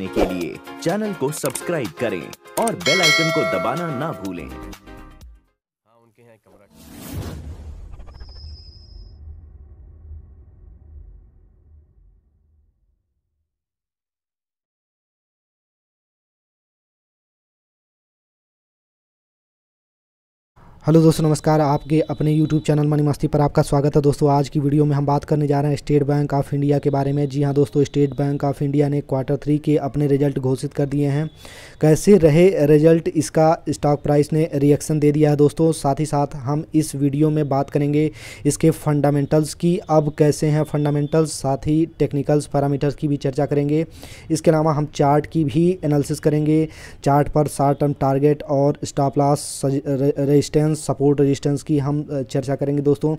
के लिए चैनल को सब्सक्राइब करें और बेल आइकन को दबाना ना भूलें हेलो दोस्तों नमस्कार आपके अपने यूट्यूब चैनल मनी मस्ती पर आपका स्वागत है दोस्तों आज की वीडियो में हम बात करने जा रहे हैं स्टेट बैंक ऑफ इंडिया के बारे में जी हाँ दोस्तों स्टेट बैंक ऑफ इंडिया ने क्वार्टर थ्री के अपने रिजल्ट घोषित कर दिए हैं कैसे रहे रिजल्ट इसका स्टॉक प्राइस ने रिएक्शन दे दिया है दोस्तों साथ ही साथ हम इस वीडियो में बात करेंगे इसके फंडामेंटल्स की अब कैसे हैं फंडामेंटल्स साथ ही टेक्निकल्स पैरामीटर्स की भी चर्चा करेंगे इसके अलावा हम चार्ट की भी एनालिसिस करेंगे चार्ट पर शार्ट टर्म टारगेट और stop loss resistance resistance support resistance की हम चर्चा करेंगे दोस्तों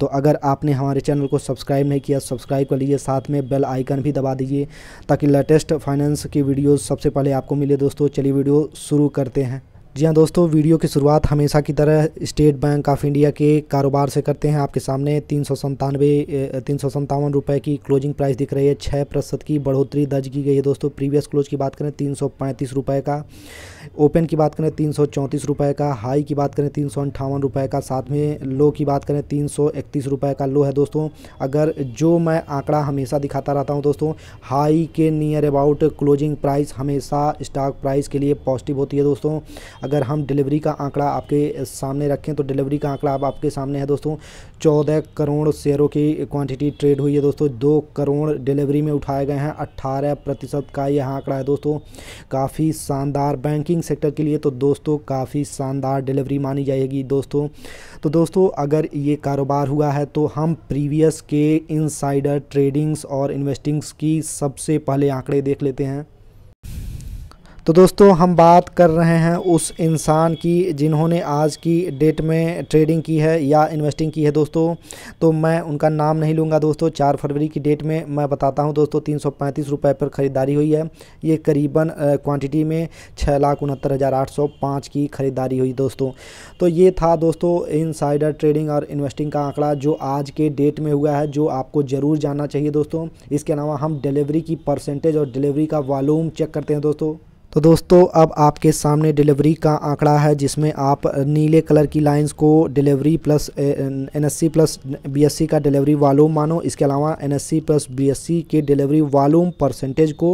तो अगर आपने हमारे चैनल को सब्सक्राइब नहीं किया सब्सक्राइब कर लीजिए साथ में बेल आइकन भी दबा दीजिए ताकि लेटेस्ट फाइनेंस की वीडियोज़ सबसे पहले आपको मिले दोस्तों चलिए वीडियो शुरू करते हैं जी हाँ दोस्तों वीडियो की शुरुआत हमेशा की तरह स्टेट बैंक ऑफ इंडिया के कारोबार से करते हैं आपके सामने तीन सौ संतानवे तीन सौ संतावन रुपये की क्लोजिंग प्राइस दिख रही है छः प्रतिशत की बढ़ोतरी दर्ज की गई है दोस्तों प्रीवियस क्लोज की बात करें तीन सौ पैंतीस रुपये का ओपन की बात करें तीन सौ का हाई की बात करें तीन सौ का साथ में लो की बात करें तीन सौ का लो है दोस्तों अगर जो मैं आंकड़ा हमेशा दिखाता रहता हूँ दोस्तों हाई के नियर अबाउट क्लोजिंग प्राइस हमेशा स्टॉक प्राइस के लिए पॉजिटिव होती है दोस्तों अगर हम डिलीवरी का आंकड़ा आपके सामने रखें तो डिलीवरी का आंकड़ा अब आपके सामने है दोस्तों चौदह करोड़ शेयरों की क्वांटिटी ट्रेड हुई है दोस्तों दो करोड़ डिलीवरी में उठाए गए हैं अट्ठारह प्रतिशत का यह आंकड़ा है दोस्तों काफ़ी शानदार बैंक बैंकिंग सेक्टर के लिए तो दोस्तों काफ़ी शानदार डिलीवरी मानी जाएगी दोस्तों तो दोस्तों अगर ये कारोबार हुआ है तो हम प्रीवियस के इनसाइडर ट्रेडिंग्स और इन्वेस्टिंग्स की सबसे पहले आंकड़े देख लेते हैं तो दोस्तों हम बात कर रहे हैं उस इंसान की जिन्होंने आज की डेट में ट्रेडिंग की है या इन्वेस्टिंग की है दोस्तों तो मैं उनका नाम नहीं लूँगा दोस्तों चार फरवरी की डेट में मैं बताता हूँ दोस्तों तीन सौ रुपये पर ख़रीदारी हुई है ये करीबन क्वांटिटी में छः लाख उनहत्तर हज़ार आठ सौ पाँच की ख़रीदारी हुई दोस्तों तो ये था दोस्तों इनसाइडर ट्रेडिंग और इन्वेस्टिंग का आंकड़ा जो आज के डेट में हुआ है जो आपको ज़रूर जानना चाहिए दोस्तों इसके अलावा हम डिलीवरी की परसेंटेज और डिलीवरी का वॉलूम चेक करते हैं दोस्तों तो दोस्तों अब आपके सामने डिलीवरी का आंकड़ा है जिसमें आप नीले कलर की लाइंस को delivery plus NSC plus BSC का डिलीवरी वालूम मानो इसके अलावा एनएससी प्लस बीएससी के डिलीवरी वालूम परसेंटेज को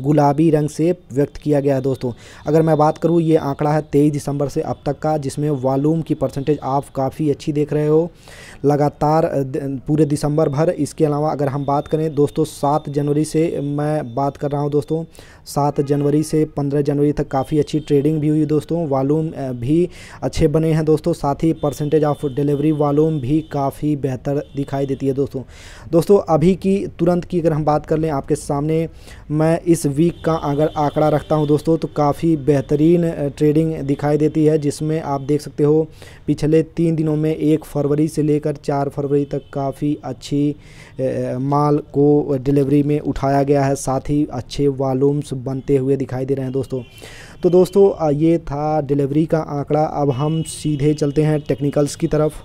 गुलाबी रंग से व्यक्त किया गया है दोस्तों अगर मैं बात करूँ ये आंकड़ा है तेईस दिसंबर से अब तक का जिसमें वालूम की परसेंटेज आप काफ़ी अच्छी देख रहे हो लगातार पूरे दिसंबर भर इसके अलावा अगर हम बात करें दोस्तों सात जनवरी से मैं बात कर रहा हूँ दोस्तों सात जनवरी से पंद्रह जनवरी तक काफ़ी अच्छी ट्रेडिंग भी हुई दोस्तों वॉलूम भी अच्छे बने हैं दोस्तों साथ ही परसेंटेज ऑफ डिलीवरी वॉलूम भी काफ़ी बेहतर दिखाई देती है दोस्तों दोस्तों अभी की तुरंत की अगर हम बात कर लें आपके सामने मैं इस वीक का अगर आंकड़ा रखता हूँ दोस्तों तो काफ़ी बेहतरीन ट्रेडिंग दिखाई देती है जिसमें आप देख सकते हो पिछले तीन दिनों में एक फरवरी से लेकर चार फरवरी तक काफ़ी अच्छी माल को डिलीवरी में उठाया गया है साथ ही अच्छे वॉलूम्स बनते हुए दिखाई दे रहे हैं दोस्तों तो दोस्तों ये था डिलीवरी का आंकड़ा अब हम सीधे चलते हैं टेक्निकल्स की तरफ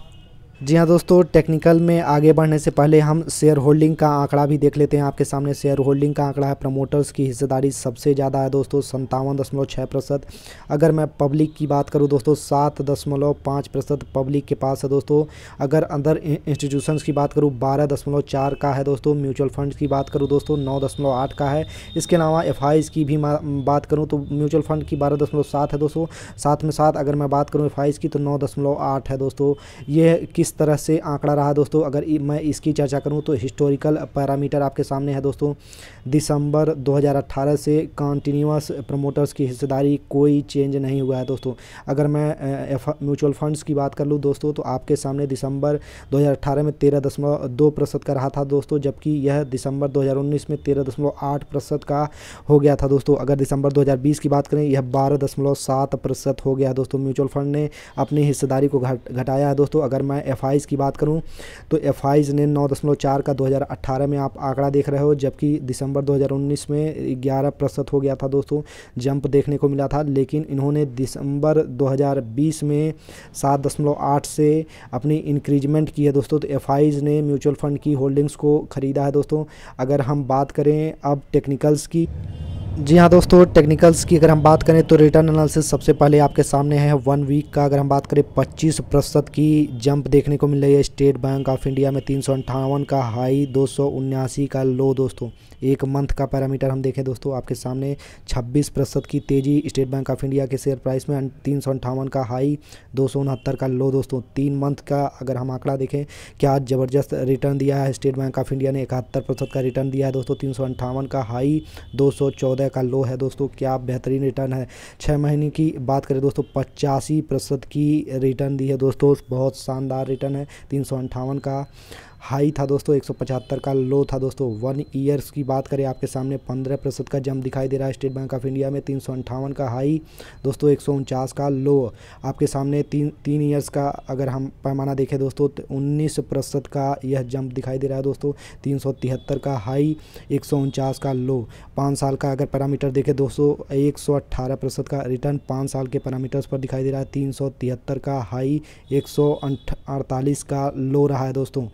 जी हाँ दोस्तों टेक्निकल में आगे बढ़ने से पहले हम शेयर होल्डिंग का आंकड़ा भी देख लेते हैं आपके सामने शेयर होल्डिंग का आंकड़ा है प्रमोटर्स की हिस्सेदारी सबसे ज़्यादा है दोस्तों संतावन दशमलव छः प्रतिशत अगर मैं पब्लिक की बात करूँ दोस्तों सात दशमलव पाँच प्रतिशत पब्लिक के पास है दोस्तों अगर अंदर इंस्टीट्यूशन की बात करूँ बारह दशमलव चार का है दोस्तों म्यूचुअल फंड की बात करूँ दोस्तों नौ दशमलव आठ का है इसके अलावा एफ की भी बात करूँ तो म्यूचुअल फंड की बारह दशमलव सात है दोस्तों साथ में साथ अगर मैं बात करूँ एफ की तो नौ दशमलव आठ है दोस्तों ये किस इस तरह से आंकड़ा रहा दोस्तों अगर मैं इसकी चर्चा करूं तो हिस्टोरिकल पैरामीटर आपके सामने है दोस्तों दिसंबर 2018 से कॉन्टीन्यूस प्रमोटर्स की हिस्सेदारी कोई चेंज नहीं हुआ है दोस्तों अगर मैं म्यूचुअल फंड्स की बात कर लूँ दोस्तों तो आपके सामने दिसंबर 2018 में तेरह दशमलव दो प्रतिशत का रहा था दोस्तों जबकि यह दिसंबर दो में तेरह दशमलव आठ प्रतिशत का हो गया था दोस्तों अगर दिसंबर 2020 की बात करें यह बारह दशमलव सात प्रतिशत हो गया दोस्तों म्यूचुअल फंड ने अपनी हिस्सेदारी को घट घटाया है दोस्तों अगर मैं एफ की बात करूँ तो एफ ने नौ का दो में आप आंकड़ा देख रहे हो जबकि दिसंबर 2019 में 11 प्रतिशत हो गया था दोस्तों जंप देखने को मिला था लेकिन इन्होंने दिसंबर 2020 में 7.8 से अपनी इंक्रीजमेंट की है दोस्तों तो एफ ने म्यूचुअल फ़ंड की होल्डिंग्स को ख़रीदा है दोस्तों अगर हम बात करें अब टेक्निकल्स की जी हाँ दोस्तों टेक्निकल्स की अगर हम बात करें तो रिटर्न एनालिसिस सबसे पहले आपके सामने है वन वीक का अगर हम बात करें 25 प्रतिशत की जंप देखने को मिल रही है स्टेट बैंक ऑफ इंडिया में तीन का हाई दो का लो दोस्तों एक मंथ का पैरामीटर हम देखें दोस्तों आपके सामने छब्बीस प्रतिशत की तेज़ी स्टेट बैंक ऑफ इंडिया के शेयर प्राइस में तीन सौ अंठावन का हाई दो सौ उनहत्तर का लो दोस्तों तीन मंथ का अगर हम आंकड़ा देखें क्या ज़बरदस्त रिटर्न दिया है स्टेट बैंक ऑफ इंडिया ने इकहत्तर प्रतिशत का रिटर्न दिया है दोस्तों तीन सौ अंठावन का हाई दो सौ चौदह का लो है दोस्तों क्या बेहतरीन रिटर्न है छः महीने की बात करें दोस्तों पचासी प्रतिशत की रिटर्न दी है दोस्तों बहुत शानदार रिटर्न है तीन सौ अंठावन का हाई था दोस्तों एक का लो था दोस्तों वन ईयर्स की बात करें आपके सामने 15 प्रतिशत का जम दिखाई दे रहा है स्टेट बैंक ऑफ इंडिया में तीन का हाई दोस्तों एक का लो आपके सामने तीन तीन ईयर्स का अगर हम पैमाना देखें दोस्तों तो उन्नीस प्रतिशत का यह जंप दिखाई दे रहा है दोस्तों तीन का हाई एक का लो पाँच साल का अगर पैरामीटर देखें दोस्तों एक प्रतिशत का रिटर्न पाँच साल के पैरामीटर्स पर दिखाई दे रहा है तीन का हाई एक का लो रहा है दोस्तों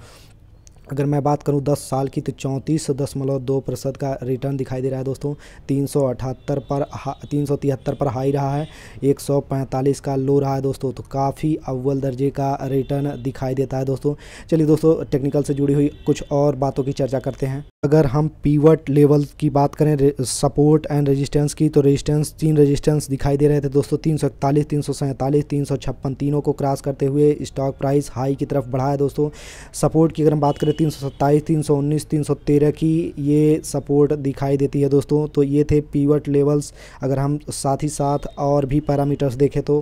अगर मैं बात करूं 10 साल की तो चौंतीस दशमलव दो प्रतिशत का रिटर्न दिखाई दे रहा है दोस्तों तीन सौ अठहत्तर पर तीन सौ तिहत्तर पर हाई रहा है एक सौ पैंतालीस का लो रहा है दोस्तों तो काफ़ी अव्वल दर्जे का रिटर्न दिखाई देता है दोस्तों चलिए दोस्तों टेक्निकल से जुड़ी हुई कुछ और बातों की चर्चा करते हैं अगर हम पीवट लेवल की बात करें सपोर्ट एंड रजिस्टेंस की तो रजिस्टेंस तीन रजिस्टेंस दिखाई दे रहे थे दोस्तों तीन सौ इकतालीस तीन सौ सैंतालीस तीन सौ छप्पन तीनों को क्रॉस करते हुए स्टॉक प्राइस हाई की तरफ बढ़ा है दोस्तों सपोर्ट की अगर हम बात करें तीन सौ सत्ताईस तीन सौ उन्नीस तीन सौ तेरह की ये सपोर्ट दिखाई देती है दोस्तों तो ये थे पीवट लेवल्स अगर हम साथ ही साथ और भी पैरामीटर्स देखें तो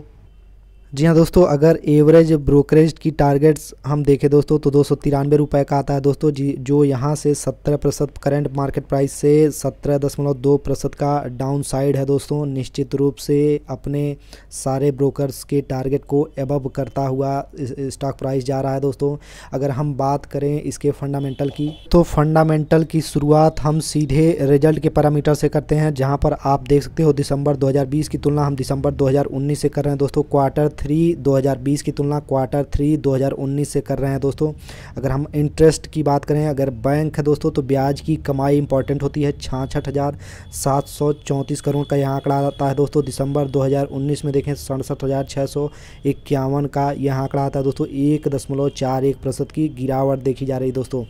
जी हाँ दोस्तों अगर एवरेज ब्रोकरेज की टारगेट्स हम देखें दोस्तों तो दो सौ तिरानवे रुपये का आता है दोस्तों जी जो यहाँ से सत्रह प्रतिशत करेंट मार्केट प्राइस से सत्रह दशमलव दो प्रतिशत का डाउन साइड है दोस्तों निश्चित रूप से अपने सारे ब्रोकर्स के टारगेट को एबव करता हुआ स्टॉक प्राइस जा रहा है दोस्तों अगर हम बात करें इसके फंडामेंटल की तो फंडामेंटल की शुरुआत हम सीधे रिजल्ट के पैरामीटर से करते हैं जहाँ पर आप देख सकते हो दिसंबर दो की तुलना हम दिसंबर दो से कर रहे हैं दोस्तों क्वार्टर थ्री 2020 की तुलना क्वार्टर थ्री 2019 से कर रहे हैं दोस्तों अगर हम इंटरेस्ट की बात करें अगर बैंक है दोस्तों तो ब्याज की कमाई इंपॉर्टेंट होती है छाछठ हज़ार सात सौ चौंतीस करोड़ का यहाँ आंकड़ा आता है दोस्तों दिसंबर 2019 में देखें सड़सठ हज़ार छः सौ इक्यावन का यह आंकड़ा आता है दोस्तों एक दशमलव चार एक प्रतिशत की गिरावट देखी जा रही दोस्तों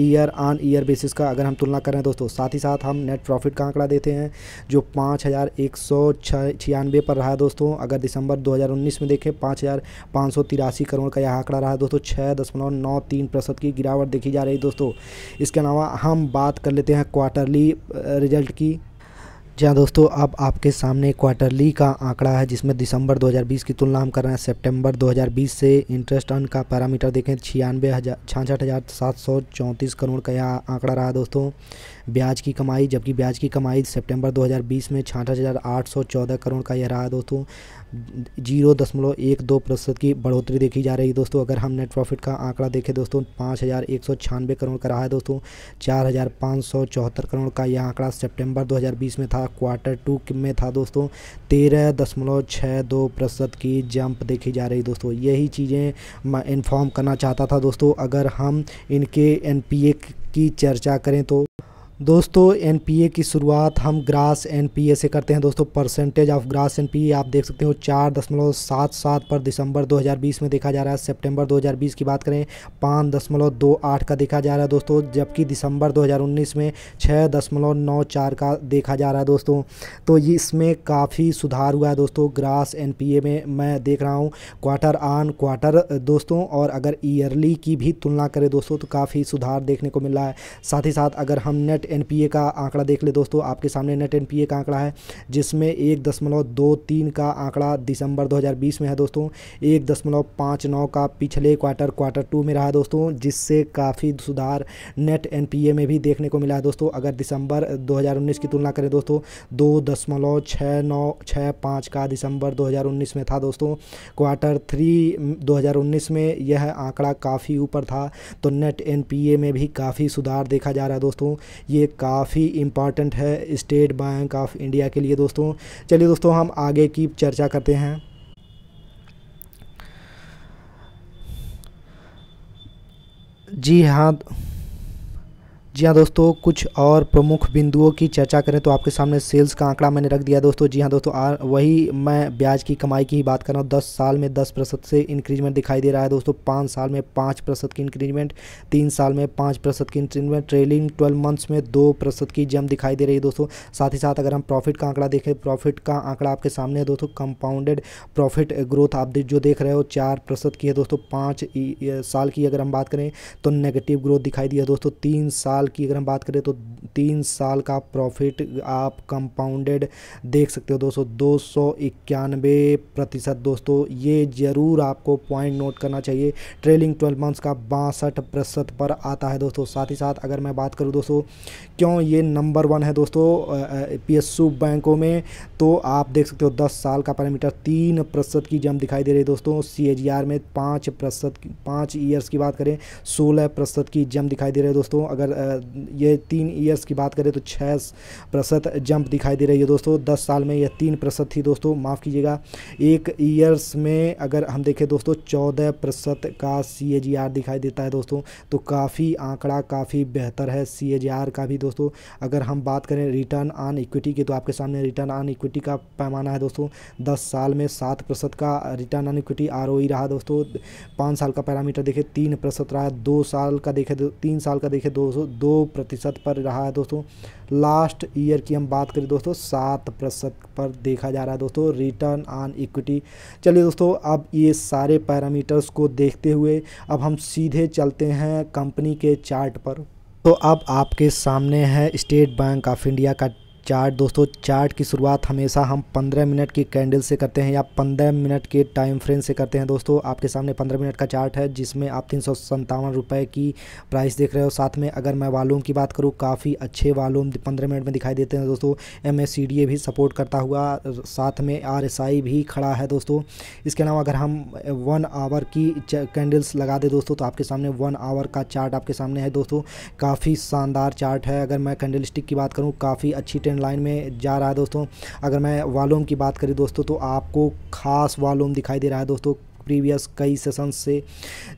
ईयर ऑन ईयर बेसिस का अगर हम तुलना करें दोस्तों साथ ही साथ हम नेट प्रॉफिट का आंकड़ा देते हैं जो पाँच हज़ार एक सौ छियानवे पर रहा है दोस्तों अगर दिसंबर 2019 में देखें पाँच हज़ार पाँच सौ तिरासी करोड़ का यह आंकड़ा रहा दोस्तों छः दशमलव नौ तीन प्रतिशत की गिरावट देखी जा रही दोस्तों इसके अलावा हम बात कर लेते हैं क्वार्टरली रिजल्ट की जी हाँ दोस्तों अब आपके सामने क्वार्टरली का आंकड़ा है जिसमें दिसंबर 2020 की तुलना हम कर रहे हैं सितंबर 2020 से इंटरेस्ट अर्न का पैरामीटर देखें छियानवे हज़ार छियासठ हज़ार सात सौ चौंतीस करोड़ का यह आंकड़ा रहा दोस्तों ब्याज की कमाई जबकि ब्याज की कमाई सितंबर 2020 में छाठ करोड़ का यह रहा दोस्तों जीरो दशमलव एक दो प्रतिशत की बढ़ोतरी देखी जा रही है दोस्तों अगर हम नेट प्रॉफिट का आंकड़ा देखें दोस्तों पाँच हज़ार एक सौ छियानवे करोड़ का रहा है दोस्तों चार हज़ार पाँच सौ चौहत्तर करोड़ का यह आंकड़ा सितंबर 2020 में था क्वार्टर टू में था दोस्तों तेरह दशमलव छः दो प्रतिशत की जंप देखी जा रही दोस्तों यही चीज़ें मैं इन्फॉर्म करना चाहता था दोस्तों अगर हम इनके एन की चर्चा करें तो दोस्तों एनपीए की शुरुआत हम ग्रास एनपीए से करते हैं दोस्तों परसेंटेज ऑफ ग्रास एनपीए आप देख सकते हो चार दशमलव सात सात पर दिसंबर 2020 में देखा जा रहा है सितंबर 2020 की बात करें पाँच दशमलव दो आठ का देखा जा रहा है दोस्तों जबकि दिसंबर 2019 में छः दशमलव नौ चार का देखा जा रहा है दोस्तों तो इसमें काफ़ी सुधार हुआ है दोस्तों ग्रास एन में मैं देख रहा हूँ क्वार्टर आन क्वार्टर दोस्तों और अगर ईयरली की भी तुलना करें दोस्तों तो काफ़ी सुधार देखने को मिल रहा है साथ ही साथ अगर हम नेट नेट एन का आंकड़ा देख ले दोस्तों आपके सामने नेट एन का आंकड़ा है जिसमें एक दशमलव दो तीन का आंकड़ा दिसंबर 2020 में है दोस्तों एक दशमलव पाँच नौ का पिछले क्वार्टर क्वार्टर टू में रहा दोस्तों जिससे काफ़ी सुधार नेट एन में भी देखने को मिला है दोस्तों अगर दिसंबर 2019 की तुलना करें दोस्तों दो दशमलव छः नौ छः पाँच का दिसंबर 2019 में था दोस्तों क्वार्टर थ्री 2019 में यह आंकड़ा काफ़ी ऊपर था तो नेट एन में भी काफ़ी सुधार देखा जा रहा है दोस्तों ये काफ़ी इम्पॉर्टेंट है स्टेट बैंक ऑफ इंडिया के लिए दोस्तों चलिए दोस्तों हम आगे की चर्चा करते हैं जी हाँ जी हाँ दोस्तों कुछ और प्रमुख बिंदुओं की चर्चा करें तो आपके सामने सेल्स का आंकड़ा मैंने रख दिया दोस्तों जी हाँ दोस्तों आ, वही मैं ब्याज की कमाई की ही बात कर रहा हूँ दस साल में दस प्रतिशत से इंक्रीजमेंट दिखाई दे रहा है दोस्तों पाँच साल में पाँच प्रतिशत की इंक्रीजमेंट तीन साल में पाँच प्रतिशत की इंक्रीजमेंट ट्रेलिंग ट्वेल्व मंथ्स में दो प्रतिशत की जम दिखाई दे रही है दोस्तों साथ ही साथ अगर हम प्रॉफिट का आंकड़ा देखें प्रॉफिट का आंकड़ा आपके सामने है दोस्तों कंपाउंडेड प्रॉफिट ग्रोथ आप जो देख रहे हो चार प्रतिशत की है दोस्तों पाँच साल की अगर हम बात करें तो नेगेटिव ग्रोथ दिखाई दी है दोस्तों तीन साल साल की अगर हम बात करें तो तीन साल का प्रॉफिट आप कंपाउंडेड देख सकते हो दोस्तों दो सौ इक्यानवे प्रतिशत दोस्तों ये ज़रूर आपको पॉइंट नोट करना चाहिए ट्रेलिंग ट्वेल्व मंथ्स का बासठ प्रतिशत पर आता है दोस्तों साथ ही साथ अगर मैं बात करूँ दोस्तों क्यों ये नंबर वन है दोस्तों पी बैंकों में तो आप देख सकते हो दस साल का पैरामीटर तीन प्रतिशत की जम दिखाई दे रही है दोस्तों सी में पाँच प्रतिशत पाँच ईयर्स की बात करें सोलह प्रतिशत की जम दिखाई दे रही है दोस्तों अगर ये तीन ईयर्स की बात करें तो छः प्रतिशत जंप दिखाई दे रही है दोस्तों दस साल में यह तीन प्रतिशत थी दोस्तों माफ़ कीजिएगा एक ईयर्स में अगर हम देखें दोस्तों चौदह प्रतिशत का सी दिखाई देता है दोस्तों तो काफ़ी आंकड़ा काफ़ी बेहतर है सी का भी दोस्तों अगर हम बात करें रिटर्न ऑन इक्विटी की तो आपके सामने रिटर्न ऑन इक्विटी का पैमाना है दोस्तों दस साल में सात प्रतिशत का रिटर्न ऑन इक्विटी आर रहा दोस्तों पाँच साल का पैरामीटर देखे तीन प्रतिशत रहा दो साल का देखे तीन साल का देखे दो दो प्रतिशत पर रहा है दोस्तों लास्ट ईयर की हम बात करें दोस्तों सात प्रतिशत पर देखा जा रहा है दोस्तों रिटर्न ऑन इक्विटी चलिए दोस्तों अब ये सारे पैरामीटर्स को देखते हुए अब हम सीधे चलते हैं कंपनी के चार्ट पर तो अब आपके सामने है स्टेट बैंक ऑफ इंडिया का चार्ट दोस्तों चार्ट की शुरुआत हमेशा हम 15 मिनट की कैंडल से करते हैं या 15 मिनट के टाइम फ्रेम से करते हैं दोस्तों आपके सामने 15 मिनट का चार्ट है जिसमें आप तीन रुपये की प्राइस देख रहे हो साथ में अगर मैं वालूम की बात करूँ काफ़ी अच्छे वालूम 15 मिनट में दिखाई देते हैं दोस्तों एम एस भी सपोर्ट करता हुआ साथ में आर भी खड़ा है दोस्तों इसके अलावा अगर हम वन आवर की कैंडल्स लगा दें दोस्तों तो आपके सामने वन आवर का चार्ट आपके सामने है दोस्तों काफ़ी शानदार चार्ट है अगर मैं कैंडल की बात करूँ काफ़ी अच्छी सेकेंड लाइन में जा रहा है दोस्तों अगर मैं वालूम की बात करी दोस्तों तो आपको खास वालूम दिखाई दे रहा है दोस्तों प्रीवियस कई सेशन से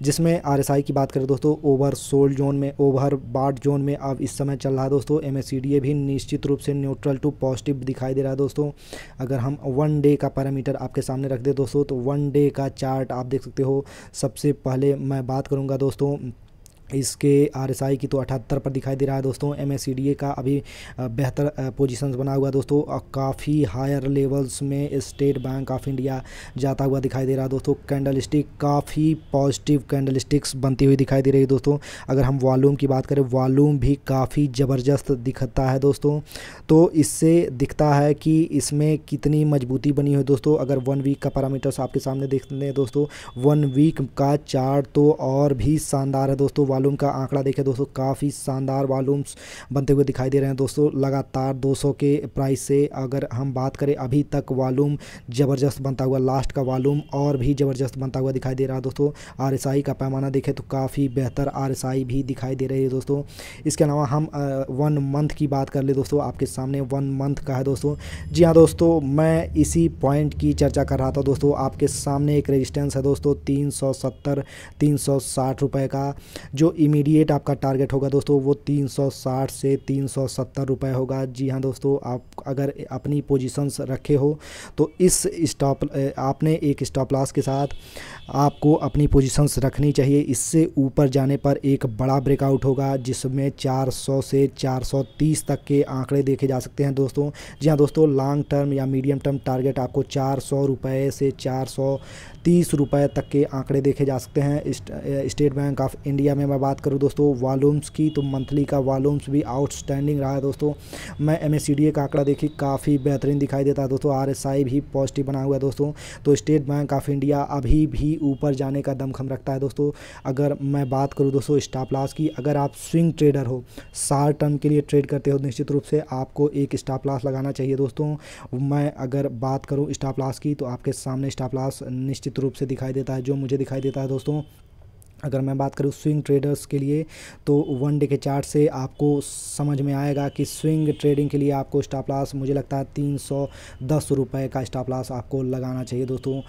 जिसमें आरएसआई की बात करें दोस्तों ओवर सोल्ड जोन में ओवर बाट जोन में अब इस समय चल रहा है दोस्तों एम भी निश्चित रूप से न्यूट्रल टू पॉजिटिव दिखाई दे रहा है दोस्तों अगर हम वन डे का पैरामीटर आपके सामने रख दे दोस्तों तो वन डे का चार्ट आप देख सकते हो सबसे पहले मैं बात करूँगा दोस्तों इसके आरएसआई की तो अठहत्तर पर दिखाई दे रहा है दोस्तों एम का अभी बेहतर पोजीशंस बना हुआ है दोस्तों और काफ़ी हायर लेवल्स में स्टेट बैंक ऑफ इंडिया जाता हुआ दिखाई दे रहा है दोस्तों कैंडल स्टिक काफ़ी पॉजिटिव कैंडल स्टिक्स बनती हुई दिखाई दे रही है दोस्तों अगर हम वॉलूम की बात करें वॉलूम भी काफ़ी ज़बरदस्त दिखता है दोस्तों तो इससे दिखता है कि इसमें कितनी मजबूती बनी हुई दोस्तों अगर वन वीक का पैरामीटर्स आपके सामने देखते हैं दोस्तों वन वीक का चार्ट तो और भी शानदार है दोस्तों वॉलूम का आंकड़ा देखें दोस्तों काफ़ी शानदार वालूम्स बनते हुए दिखाई दे रहे हैं दोस्तों लगातार 200 के प्राइस से अगर हम बात करें अभी तक वालूम ज़बरदस्त बनता हुआ लास्ट का वालूम और भी ज़बरदस्त बनता हुआ दिखाई दे रहा है दोस्तों आर का पैमाना देखें तो काफ़ी बेहतर आर भी दिखाई दे रही है दोस्तों इसके अलावा हम वन मंथ की बात कर ले दोस्तों आपके सामने वन मंथ का है दोस्तों जी हाँ दोस्तों मैं इसी पॉइंट की चर्चा कर रहा था दोस्तों आपके सामने एक रेजिस्टेंस है दोस्तों तीन सौ सत्तर तीन सौ साठ रुपये का जो जो इमीडिएट आपका टारगेट होगा दोस्तों वो 360 से 370 रुपए होगा जी हाँ दोस्तों आप अगर अपनी पोजीशंस रखे हो तो इस स्टॉप आपने एक स्टॉप लॉस के साथ आपको अपनी पोजीशंस रखनी चाहिए इससे ऊपर जाने पर एक बड़ा ब्रेकआउट होगा जिसमें 400 से 430 तक के आंकड़े देखे जा सकते हैं दोस्तों जी हाँ दोस्तों लॉन्ग टर्म या मीडियम टर्म टारगेट आपको चार रुपए से चार रुपये तक के आंकड़े देखे जा सकते हैं स्टेट बैंक ऑफ इंडिया में मैं बात करूँ दोस्तों वॉलूम्स की तो मंथली का वॉलूम्स भी आउटस्टैंडिंग रहा है दोस्तों मैं एम का आंकड़ा देखी काफ़ी बेहतरीन दिखाई देता है दोस्तों आर भी पॉजिटिव बना हुआ है दोस्तों तो स्टेट बैंक ऑफ इंडिया अभी भी ऊपर जाने का दमखम रखता है दोस्तों अगर मैं बात करूँ दोस्तों स्टॉप लॉस की अगर आप स्विंग ट्रेडर हो शार्ट टर्म के लिए ट्रेड करते हो निश्चित रूप से आपको एक स्टॉप लॉस लगाना चाहिए दोस्तों मैं अगर बात करूँ स्टॉप लॉस की तो आपके सामने स्टॉप लॉस निश्चित रूप से दिखाई देता है जो मुझे दिखाई देता है दोस्तों अगर मैं बात करूँ स्विंग ट्रेडर्स के लिए तो वन डे के चार्ट से आपको समझ में आएगा कि स्विंग ट्रेडिंग के लिए आपको स्टॉप लॉस मुझे लगता है तीन सौ दस रुपये का स्टॉप लॉस आपको लगाना चाहिए दोस्तों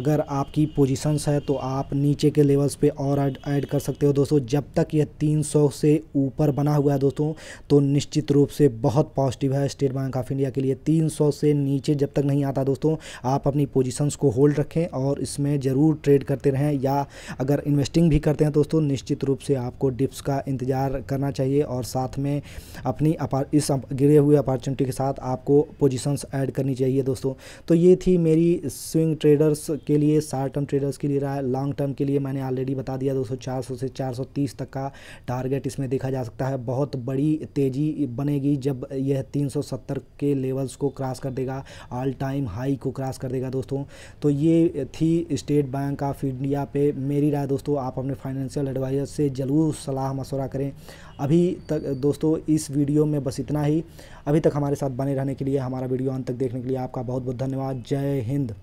अगर आपकी पोजीशंस है तो आप नीचे के लेवल्स पे और ऐड कर सकते हो दोस्तों जब तक यह तीन सौ से ऊपर बना हुआ है दोस्तों तो निश्चित रूप से बहुत पॉजिटिव है स्टेट बैंक ऑफ इंडिया के लिए तीन सौ से नीचे जब तक नहीं आता दोस्तों आप अपनी पोजिशंस को होल्ड रखें और इसमें ज़रूर ट्रेड करते रहें या अगर इन्वेस्टिंग भी करते हैं दोस्तों निश्चित रूप से आपको डिप्स का इंतज़ार करना चाहिए और साथ में अपनी इस गिरे हुए अपॉर्चुनिटी के साथ आपको पोजीशंस ऐड करनी चाहिए दोस्तों तो ये थी मेरी स्विंग ट्रेडर्स के लिए शार्ट टर्म ट्रेडर्स के लिए राय लॉन्ग टर्म के लिए मैंने ऑलरेडी बता दिया दोस्तों चार से चार तक का टारगेट इसमें देखा जा सकता है बहुत बड़ी तेज़ी बनेगी जब यह 370 के लेवल्स को क्रॉस कर देगा ऑल टाइम हाई को क्रॉस कर देगा दोस्तों तो ये थी स्टेट बैंक ऑफ इंडिया पे मेरी राय दोस्तों आप अपने फाइनेंशियल एडवाइज़र से ज़रूर सलाह मशवरा करें अभी तक दोस्तों इस वीडियो में बस इतना ही अभी तक हमारे साथ बने रहने के लिए हमारा वीडियो अंत तक देखने के लिए आपका बहुत बहुत धन्यवाद जय हिंद